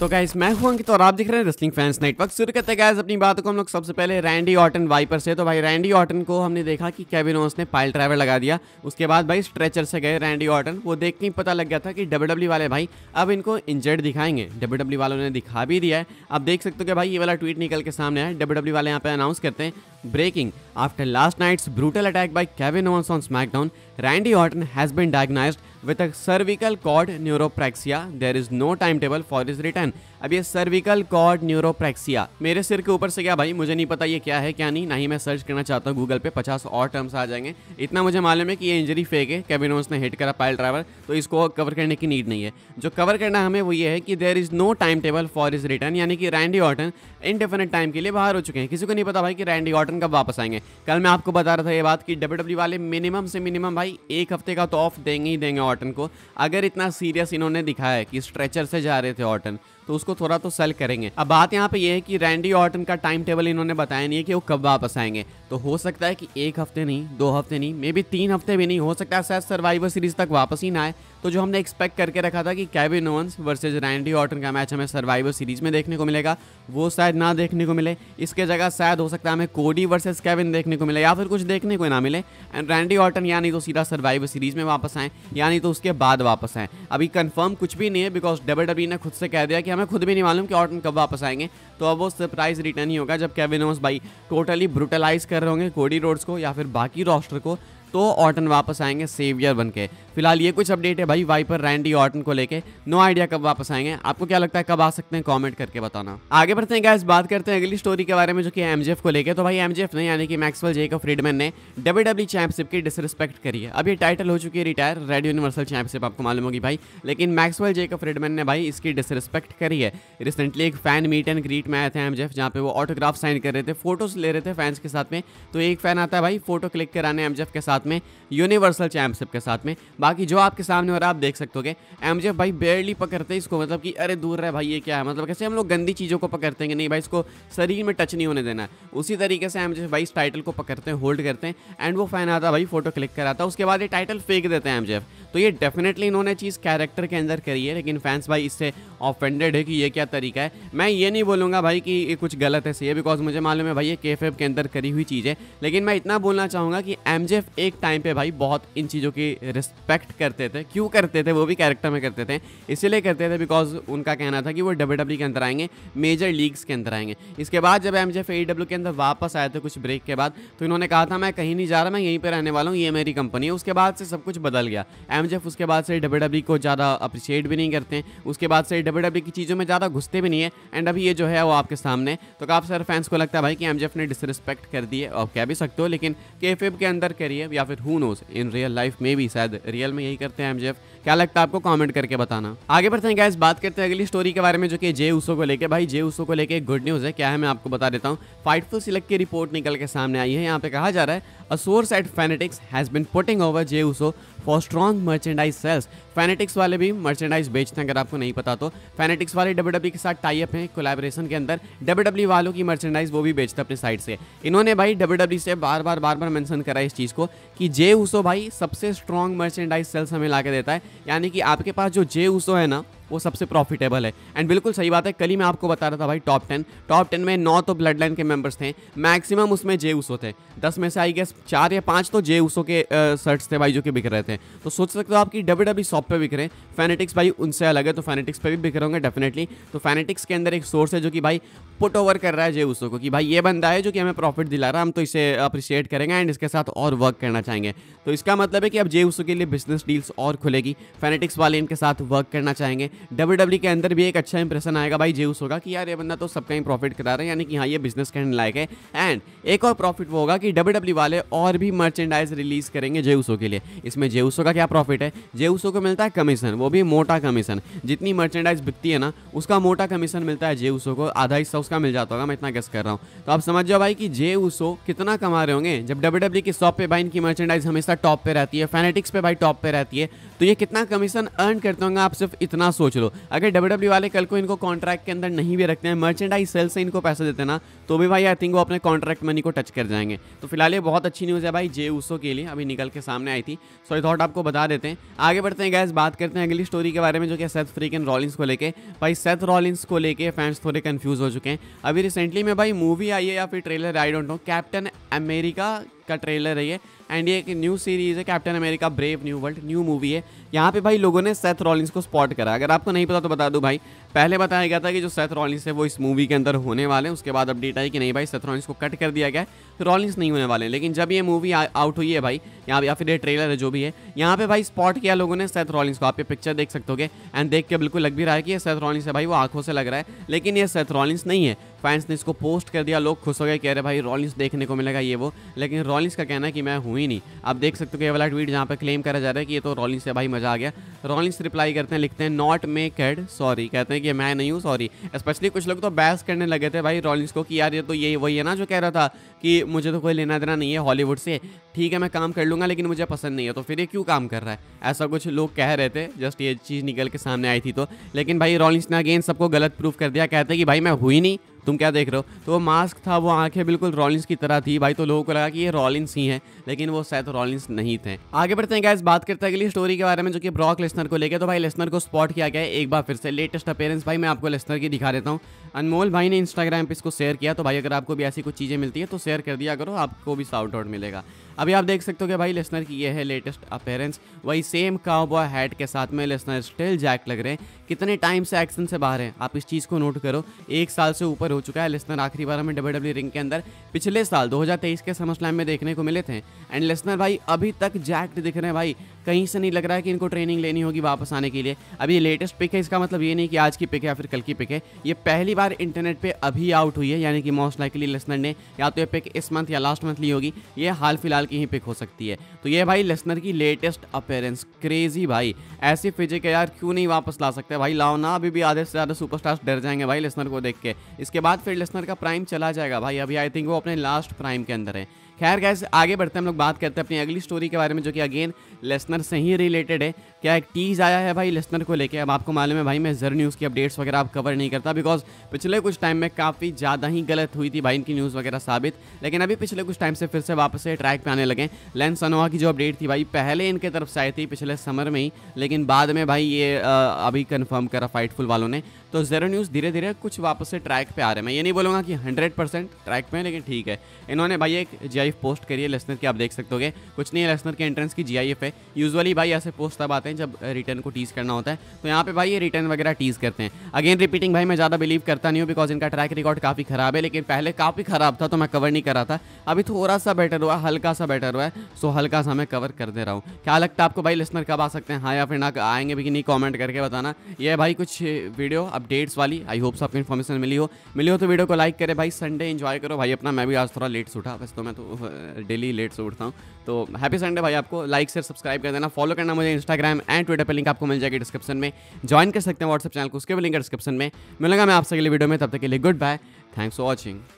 तो गाइज मैं हुआ अंकित तो और आप देख रहे हैं रेसलिंग फैंस नेटवर्क शुरू करते हैं गाइज अपनी बात को हम लोग सबसे पहले रैंडी ऑटन वाइपर से तो भाई रैंडी ऑटन को हमने देखा कि कैबिन ओस ने पाइल ड्राइवर लगा दिया उसके बाद भाई स्ट्रेचर से गए रैंडी ऑटन वो देख के पता लग गया था कि डब्ल्यू e वाले भाई अब इनको इंजर्ड दिखाएंगे डब्ल्यू e वालों ने दिखा भी दिया है आप देख सकते हो कि भाई ये वाला ट्वीट निकल के सामने आया डब्ल्यू e वाले यहाँ पे अनाउंस करते हैं breaking after last night's brutal attack by Kevin Owens on SmackDown Randy Orton has been diagnosed with a cervical cord neuropraxia. There is no timetable for his return. अब ये cervical cord न्यूरोप्रेक्सिया मेरे सिर के ऊपर से क्या भाई मुझे नहीं पता ये क्या है क्या नहीं ना ही मैं सर्च करना चाहता हूँ गूगल पे 50 और टर्म्स आ जाएंगे इतना मुझे मालूम है कि ये इंजरी फेक है कैबिन ने हिट करा पायल ड्राइवर तो इसको कवर करने की नीड नहीं है जो कवर करना हमें वो ये है कि there is no time table for his return यानी कि रैंडी ऑटन इनडेफिनेट टाइम के लिए बाहर हो चुके हैं किसी को नहीं पता भाई कि रैंडी ऑटन कब वापस आएंगे कल मैं आपको बता रहा था ये बात कि डब्ल्यू e वाले मिनिमम से मिनिमम भाई भाई एक हफ्ते का तो ऑफ देंगे ही देंगे ऑटन को अगर इतना सीरियस इन्होंने दिखाया है कि स्ट्रेचर से जा रहे थे ऑटन तो उसको थोड़ा तो सेल करेंगे अब बात यहाँ पे ये है कि रैंडी ऑटन का टाइम टेबल इन्होंने बताया नहीं है कि वो कब वापस आएंगे तो हो सकता है कि एक हफ्ते नहीं दो हफ्ते नहीं मे बी तीन हफ्ते भी नहीं हो सकता है शायद सर्वाइवर सीरीज तक वापस ही ना आए तो जो हमने एक्सपेक्ट करके रखा था कि Kevin Owens versus Randy Orton का मैच हमें सर्वाइवर सीरीज में देखने को मिलेगा वो शायद ना देखने को मिले इसके जगह शायद हो सकता है हमें कोडी वर्सेज कैबिन देखने को मिले या फिर कुछ देखने को ना मिले एंड रैंडी ऑटन यानी तो सीधा सर्वाइवर सीरीज में वापस आएँ यानी तो उसके बाद वापस आएँ अभी कन्फर्म कुछ भी नहीं है बिकॉज डब्ल्यू डब्ल्यू ने खुद से कह दिया कि हमें खुद भी नहीं मालूम कि ऑटन कब वापस आएंगे तो अब वो सरप्राइज रिटर्न ही होगा जब कैबिन ओवंस भाई टोटली ब्रुटलाइज कर रहे होंगे कोडी रोड्स को या फिर बाकी रॉस्टर को तो ऑटन वापस आएंगे सेवियर बन के फिलहाल ये कुछ अपडेट है भाई वाइपर रैंडी ऑटन को लेके नो आइडिया कब वापस आएंगे आपको क्या लगता है कब आ सकते हैं कमेंट करके बताना आगे बढ़ते हैं गाइस बात करते हैं अगली स्टोरी के बारे में जो कि एमजेफ को लेके तो भाई एमजेफ ने यानी कि मैक्सवेल जे का फ्रीडमैन ने डब्ल्यू डब्ल्यू चैंपियनशिप की डिसरिस्पेक्ट करी है अभी टाइटल हो चुकी है रिटायर रेड यूनिवर्सल चैंपियनशिप आपको मालूम होगी भाई लेकिन मैक्सवेल जे का फ्रीडमैन ने भाई इसकी डिसरिस्पेक्ट करी है रिसेंटली एक फैन मीट एंड ग्रीट में आया था एमजेफ जहाँ पे वो ऑटोग्राफ साइन कर रहे थे फोटोज ले रहे थे फैंस के साथ में तो एक फैन आता है भाई फोटो क्लिक कराने एमजेफ के साथ साथ में यूनिवर्सल चैंपियनशिप के साथ में बाकी जो आपके सामने हो रहा है आप देख सकते हो एम जे भाई बेरली पकड़ते हैं इसको मतलब कि अरे दूर रहे भाई ये क्या है मतलब कैसे हम लोग गंदी चीज़ों को पकड़ते हैं नहीं भाई इसको शरीर में टच नहीं होने देना उसी तरीके से एम जे भाई इस टाइटल को पकड़ते हैं होल्ड करते हैं एंड वो फैन आता भाई फोटो क्लिक कराता उसके बाद ये टाइटल फेंक देते हैं एम तो ये डेफिनेटली इन्होंने चीज़ कैरेक्टर के अंदर करी है लेकिन फैंस भाई इससे ऑफेंडेड है कि ये क्या तरीका है मैं ये नहीं बोलूँगा भाई कि ये कुछ गलत है सही है बिकॉज मुझे मालूम है भाई ये के के अंदर करी हुई चीज़ है लेकिन मैं इतना बोलना चाहूँगा कि एम एक टाइम पर भाई बहुत इन चीज़ों की रिस्पेक्ट करते थे क्यों करते थे वो भी कैरेक्टर में करते थे इसीलिए करते थे बिकॉज उनका कहना था कि वो डब्ल्यू e के अंदर आएंगे मेजर लीग्स के अंदर आएंगे इसके बाद जब एम जेफ e के अंदर वापस आए थे कुछ ब्रेक के बाद तो इन्होंने कहा था मैं कहीं नहीं जा रहा मैं यहीं पर रहने वाला हूँ ये मेरी कंपनी है उसके बाद से सब कुछ बदल गया एम एमजेफ उसके बाद से डब्ल्यू डब्ल्यू e को ज़्यादा अप्रिशिएट भी नहीं करते उसके बाद से डब्ल्यू डब्ल्यू e की चीज़ों में ज़्यादा घुसते भी नहीं है एंड अभी ये जो है वो आपके सामने तो काफ़ी सारे फैंस को लगता है भाई कि एमजेफ ने डिसरिस्पेक्ट कर दिए और कह भी सकते हो लेकिन केफेब के अंदर करिए या फिर who knows in real life में भी शायद रियल में यही करते हैं एमजेफ क्या लगता है आपको कमेंट करके बताना आगे बढ़ते हैं गैस बात करते हैं अगली स्टोरी के बारे में जो कि जे उसो को लेके भाई जे उसो को लेके गुड न्यूज़ है क्या है मैं आपको बता देता हूँ फाइटफुल सिलेक्ट की रिपोर्ट निकल के सामने आई है यहाँ पे कहा जा रहा है A source at Fanatics has been putting over Jey Uso for strong merchandise sales. Fanatics वाले भी merchandise बेचते हैं अगर आपको नहीं पता तो Fanatics वाले WWE के साथ टाई अप हैं कोलैबोरेशन के अंदर WWE वालों की merchandise वो भी बेचते हैं अपने साइड से इन्होंने भाई WWE से बार बार बार बार मैंसन करा इस चीज़ को कि जे ऊसो भाई सबसे स्ट्रॉन्ग मर्चेंडाइज सेल्स हमें ला के देता है यानी कि आपके पास जो जे ऊसो है ना वो सबसे प्रॉफिटेबल है एंड बिल्कुल सही बात है कल ही मैं आपको बता रहा था भाई टॉप टेन टॉप टेन में नौ तो ब्लड लाइन के मेंबर्स थे मैक्सिमम उसमें जे उसो थे दस में से आई गेस चार या पाँच तो जे उसो के शर्ट्स थे भाई जो कि बिक रहे थे तो सोच सकते हो आपकी डब्ल्यू डब्ल्यू शॉप पर बिक रहे हैं फैनेटिक्स भाई उनसे अलग है तो फैनेटिक्स पर भी बिक रहे होंगे डेफिनेटली तो फैनेटिक्स के अंदर एक सोर्स है जो कि भाई पुट ओवर कर रहा है जे उसो को कि भाई ये बंदा है जो कि हमें प्रॉफिट दिला रहा है हम तो इसे अप्रिशिएट करेंगे एंड इसके साथ और वर्क करना चाहेंगे तो इसका मतलब है कि अब जे उसो के लिए बिजनेस डील्स और खुलेगी फेनेटिक्स वाले इनके साथ वर्क करना चाहेंगे डब्ल्यू e के अंदर भी एक अच्छा इंप्रेशन आएगा भाई जे उसो का कि यार ये बंदा तो सबका ही प्रॉफिट करा रहा है यानी कि हाँ ये बिजनेस करने लायक है एंड एक और प्रॉफिट वो होगा कि डब्ल्यू e वाले और भी मर्चेंडाइज रिलीज करेंगे जेउसो के लिए इसमें जेउसो का क्या प्रॉफिट है जेउसो को मिलता है कमीशन वो भी मोटा कमीशन जितनी मर्चेंडाइज बिकती है ना उसका मोटा कमीशन मिलता है जेउसो को आधा हिस्सा उसका मिल जाता होगा मैं इतना गेस कर रहा हूँ तो आप समझ जाओ भाई कि जे उसो कितना कमा रहे होंगे जब डब्ल्यू e की शॉप पे भाई इनकी मर्चेंडाइज हमेशा टॉप पे रहती है फैनेटिक्स पे भाई टॉप पे रहती है तो ये कितना कमीशन अर्न करते होंगे आप सिर्फ इतना सोच लो अगर डब्ल्यू e वाले कल को इनको कॉन्ट्रैक्ट के अंदर नहीं भी रखते हैं मर्चेंडाइज सेल से इनको पैसा देते ना तो भी भाई आई थिंक वो अपने कॉन्ट्रैक्ट मनी को टच कर जाएंगे तो फिलहाल ये बहुत अच्छी न्यूज़ है भाई जे उसो के लिए अभी निकल के सामने आई थी सो आई थॉट आपको बता देते हैं आगे बढ़ते हैं गैस बात करते हैं अगली स्टोरी के बारे में जो कि सेथ फ्रीक एंड रॉलिंस को लेकर भाई सेथ रॉलिंस को लेकर फैंस थोड़े कन्फ्यूज़ हो चुके हैं अभी रिसेंटली में भाई मूवी आई है या फिर trailer I don't know Captain America का ट्रेलर रही है एंड ये एक न्यू सीरीज़ है Captain America Brave New World new movie है यहाँ पे भाई लोगों ने सेथ रॉलिंस को स्पॉट करा अगर आपको नहीं पता तो बता दूँ भाई पहले बताया गया था कि जो सेथ रॉलिंस है वो इस मूवी के अंदर होने वाले हैं उसके बाद अपडेट आई कि नहीं भाई सेथ रॉलिंस को कट कर दिया गया है तो रॉलिंस नहीं होने वाले लेकिन जब ये मूवी आउट हुई है भाई यहाँ या फिर ये ट्रेलर है जो भी है यहाँ पे भाई स्पॉट किया लोगों ने सेथ रॉलिंस को आप ये पिक्चर देख सकते हो एंड देख के बिल्कुल लग भी रहा है कि ये सेथ रॉलिंस है भाई वो आंखों से लग रहा है लेकिन ये सेथ रॉलिंस नहीं है फैंस ने इसको पोस्ट कर दिया लोग खुश हो गए कह रहे भाई रॉलिंस देखने को मिलेगा ये वो लेकिन रॉलिंस का कहना है कि मैं हूँ ही नहीं आप देख सकते हो ये वाला ट्वीट जहाँ पर क्लेम करा जा रहा है कि ये तो रॉलिंस है भाई मजा आ गया रॉलिंस रिप्लाई करते हैं लिखते हैं नॉट मे कैड सॉरी कहते हैं ये मैं नहीं हूँ सॉरी स्पेशली कुछ लोग तो बहस करने लगे थे भाई रॉलिंग्स को कि यार ये तो ये वही है ना जो कह रहा था कि मुझे तो कोई लेना देना नहीं है हॉलीवुड से ठीक है मैं काम कर लूँगा लेकिन मुझे पसंद नहीं है तो फिर ये क्यों काम कर रहा है ऐसा कुछ लोग कह रहे थे जस्ट ये चीज़ निकल के सामने आई थी तो लेकिन भाई रॉलिंग्स ने अगेन सबको गलत प्रूफ कर दिया कहते कि भाई मैं हुई नहीं तुम क्या देख रहे हो तो वो मास्क था वो आंखें बिल्कुल रॉलिंस की तरह थी भाई तो लोगों को लगा कि ये रॉलिंस ही है लेकिन वो शायद रॉलिंस नहीं थे आगे बढ़ते हैं गैस बात करते हैं अगली स्टोरी के बारे में जो कि ब्रॉक लेसनर को लेकर तो भाई लेसनर को स्पॉट किया गया एक बार फिर से लेटेस्ट अपेयरेंस भाई मैं आपको लेसनर की दिखा देता हूँ अनमोल भाई ने इंस्टाग्राम पर इसको शेयर किया तो भाई अगर आपको भी ऐसी कुछ चीज़ें मिलती है तो शेयर कर दिया करो आपको भी साउट आउट मिलेगा अभी आप देख सकते हो कि भाई लेसनर की ये है लेटेस्ट अपेयरेंस वही सेम काउबॉय हैट के साथ में लेसनर स्टिल जैक लग रहे हैं कितने टाइम से एक्शन से बाहर हैं आप इस चीज़ को नोट करो एक साल से ऊपर हो चुका है लेसनर आखिरी बार हमें डब्ल्यू डब्ल्यू रिंग के अंदर पिछले साल 2023 के समर स्लैम में देखने को मिले थे एंड लेसनर भाई अभी तक जैक्ट दिख रहे हैं भाई कहीं से नहीं लग रहा है कि इनको ट्रेनिंग लेनी होगी वापस आने के लिए अब ये लेटेस्ट पिक है इसका मतलब ये नहीं कि आज की पिक है या फिर कल की पिक है ये पहली बार इंटरनेट पे अभी आउट हुई है यानी कि मोस्ट लाइकली लेसनर ने या तो ये पिक इस मंथ या लास्ट मंथ ली होगी ये हाल फिलहाल की ही पिक हो सकती है तो ये भाई लेसनर की लेटेस्ट अपेयरेंस क्रेजी भाई ऐसी फिजिक यार क्यों नहीं वापस ला सकते हैं भाई लाओ ना अभी भी आधे से ज़्यादा सुपरस्टार्स डर जाएंगे भाई लेसनर को देख के इसके बाद फिर लेसनर का प्राइम चला जाएगा भाई अभी आई थिंक वो अपने लास्ट प्राइम के अंदर है खैर गैस आगे बढ़ते हैं हम लोग बात करते हैं अपनी अगली स्टोरी के बारे में जो कि अगेन लेसनर से ही रिलेटेड है क्या एक टीज आया है भाई लेसनर को लेके अब आपको मालूम है भाई मैं जर न्यूज़ की अपडेट्स वगैरह आप कवर नहीं करता बिकॉज पिछले कुछ टाइम में काफ़ी ज़्यादा ही गलत हुई थी भाई इनकी न्यूज़ वगैरह साबित लेकिन अभी पिछले कुछ टाइम से फिर से वापस से ट्रैक पे आने लगे लेंस सनोवा की जो अपडेट थी भाई पहले इनके तरफ से आई थी पिछले समर में ही लेकिन बाद में भाई ये अभी कन्फर्म करा फाइटफुल वालों ने तो जेरो न्यूज़ धीरे धीरे कुछ वापस से ट्रैक पर आ रहे हैं मैं ये नहीं बोलूँगा कि हंड्रेड ट्रैक पर लेकिन ठीक है इन्होंने भाई एक जे जी पोस्ट करिए लेसनर की आप देख सकते हो कुछ नहीं है लेसनर के एंट्रेंस की जी है यूजुअली भाई ऐसे पोस्ट तब आते हैं जब रिटर्न को टीज करना होता है तो यहाँ पे भाई ये रिटर्न वगैरह टीज करते हैं अगेन रिपीटिंग भाई मैं ज़्यादा बिलीव करता नहीं हूँ बिकॉज इनका ट्रैक रिकॉर्ड काफ़ी खराब है लेकिन पहले काफ़ी खराब था तो मैं कवर नहीं करा था अभी थोड़ा सा बेटर हुआ हल्का सा बेटर हुआ है सो हल्का सा मैं कवर कर दे रहा हूँ क्या लगता है आपको भाई लिसनर कब आ सकते हैं हाँ या फिर ना आएंगे भी कि नहीं कॉमेंट करके बताना ये भाई कुछ वीडियो अपडेट्स वाली आई होप्स आपको इन्फॉर्मेशन मिली हो मिली हो तो वीडियो को लाइक करे भाई संडे इंजॉय करो भाई अपना मैं भी आज थोड़ा लेट्स उठा बस तो मैं तो डेली लेट से उठता हूँ तो हैप्पी संडे भाई आपको लाइक शेयर सब्सक्राइब कर देना फॉलो करना मुझे इंस्टाग्राम एंड ट्विटर पर लिंक आपको मिल जाएगी डिस्क्रिप्शन में ज्वाइन कर सकते हैं व्हाट्सअप चैनल को उसके भी लिंक डिस्क्रिप्शन में मिलूंगा मैं आपसे अगले वीडियो में तब तक के लिए goodbye thanks for watching